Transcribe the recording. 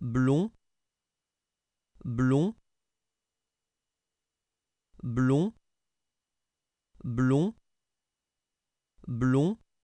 blond blond blond blond blond